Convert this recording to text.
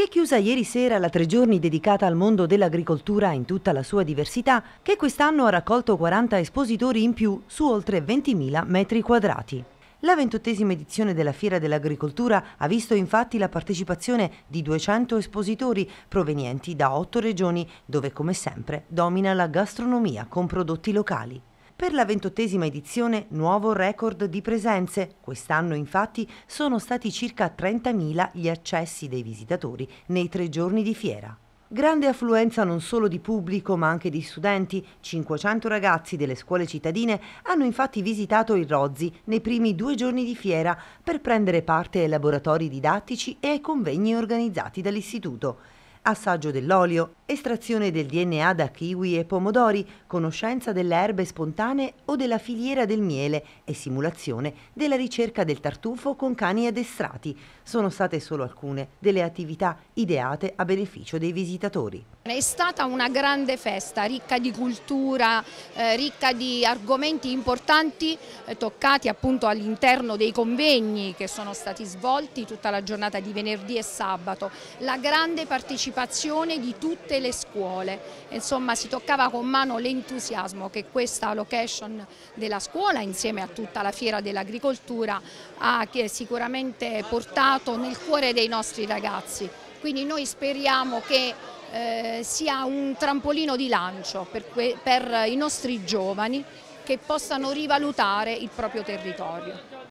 Si è chiusa ieri sera la tre giorni dedicata al mondo dell'agricoltura in tutta la sua diversità, che quest'anno ha raccolto 40 espositori in più su oltre 20.000 metri quadrati. La ventottesima edizione della Fiera dell'Agricoltura ha visto infatti la partecipazione di 200 espositori provenienti da otto regioni, dove come sempre domina la gastronomia con prodotti locali per la ventottesima edizione nuovo record di presenze. Quest'anno infatti sono stati circa 30.000 gli accessi dei visitatori nei tre giorni di fiera. Grande affluenza non solo di pubblico ma anche di studenti, 500 ragazzi delle scuole cittadine hanno infatti visitato il Rozzi nei primi due giorni di fiera per prendere parte ai laboratori didattici e ai convegni organizzati dall'istituto assaggio dell'olio, estrazione del DNA da kiwi e pomodori, conoscenza delle erbe spontanee o della filiera del miele e simulazione della ricerca del tartufo con cani addestrati sono state solo alcune delle attività ideate a beneficio dei visitatori. È stata una grande festa, ricca di cultura, eh, ricca di argomenti importanti eh, toccati appunto all'interno dei convegni che sono stati svolti tutta la giornata di venerdì e sabato. La grande partecipazione di tutte le le scuole. Insomma si toccava con mano l'entusiasmo che questa location della scuola insieme a tutta la fiera dell'agricoltura ha sicuramente portato nel cuore dei nostri ragazzi. Quindi noi speriamo che eh, sia un trampolino di lancio per, per i nostri giovani che possano rivalutare il proprio territorio.